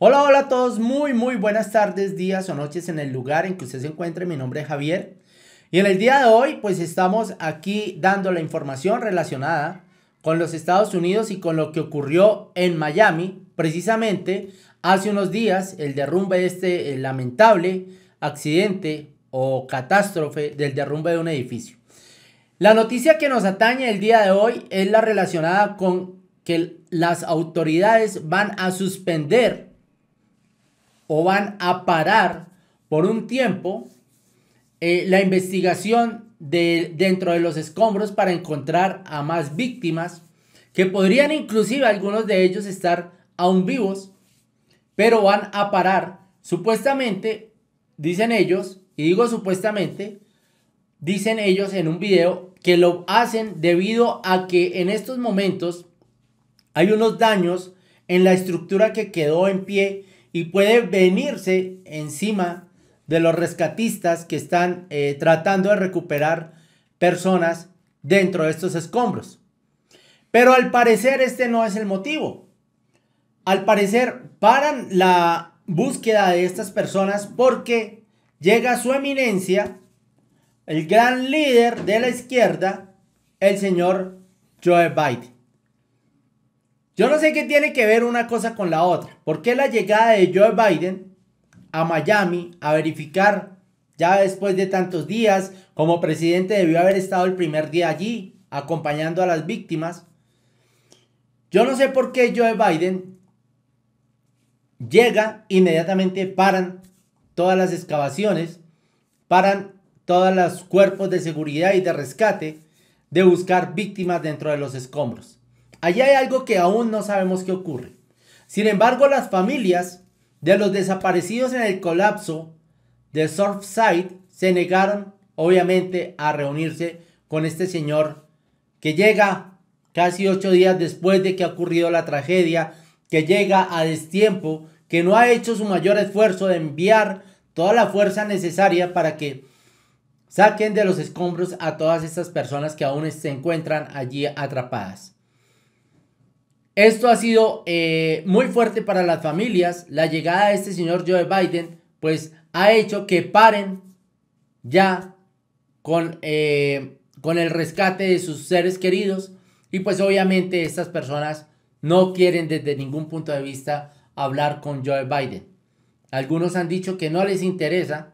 Hola, hola a todos, muy, muy buenas tardes, días o noches en el lugar en que usted se encuentre. Mi nombre es Javier y en el día de hoy pues estamos aquí dando la información relacionada con los Estados Unidos y con lo que ocurrió en Miami, precisamente hace unos días, el derrumbe de este lamentable accidente o catástrofe del derrumbe de un edificio. La noticia que nos atañe el día de hoy es la relacionada con que las autoridades van a suspender o van a parar por un tiempo eh, la investigación de, dentro de los escombros para encontrar a más víctimas que podrían inclusive algunos de ellos estar aún vivos, pero van a parar supuestamente, dicen ellos, y digo supuestamente, dicen ellos en un video que lo hacen debido a que en estos momentos hay unos daños en la estructura que quedó en pie y puede venirse encima de los rescatistas que están eh, tratando de recuperar personas dentro de estos escombros. Pero al parecer este no es el motivo. Al parecer paran la búsqueda de estas personas porque llega su eminencia, el gran líder de la izquierda, el señor Joe Biden. Yo no sé qué tiene que ver una cosa con la otra. ¿Por qué la llegada de Joe Biden a Miami a verificar ya después de tantos días como presidente debió haber estado el primer día allí acompañando a las víctimas? Yo no sé por qué Joe Biden llega, inmediatamente paran todas las excavaciones, paran todos los cuerpos de seguridad y de rescate de buscar víctimas dentro de los escombros. Allí hay algo que aún no sabemos qué ocurre. Sin embargo, las familias de los desaparecidos en el colapso de Surfside se negaron, obviamente, a reunirse con este señor que llega casi ocho días después de que ha ocurrido la tragedia, que llega a destiempo, que no ha hecho su mayor esfuerzo de enviar toda la fuerza necesaria para que saquen de los escombros a todas estas personas que aún se encuentran allí atrapadas. Esto ha sido eh, muy fuerte para las familias. La llegada de este señor Joe Biden, pues ha hecho que paren ya con, eh, con el rescate de sus seres queridos. Y pues obviamente estas personas no quieren desde ningún punto de vista hablar con Joe Biden. Algunos han dicho que no les interesa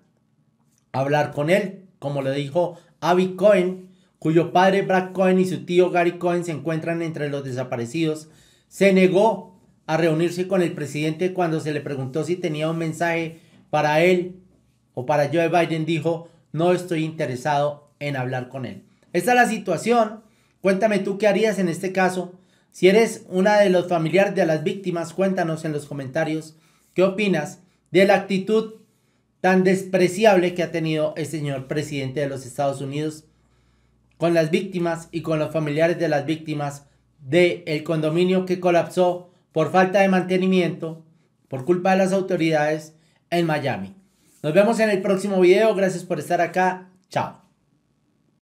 hablar con él, como le dijo Abby Cohen, cuyo padre Brad Cohen y su tío Gary Cohen se encuentran entre los desaparecidos se negó a reunirse con el presidente cuando se le preguntó si tenía un mensaje para él o para Joe Biden. Dijo, no estoy interesado en hablar con él. Esta es la situación. Cuéntame tú qué harías en este caso. Si eres una de los familiares de las víctimas, cuéntanos en los comentarios qué opinas de la actitud tan despreciable que ha tenido el señor presidente de los Estados Unidos con las víctimas y con los familiares de las víctimas del condominio que colapsó por falta de mantenimiento por culpa de las autoridades en Miami. Nos vemos en el próximo video. Gracias por estar acá. Chao.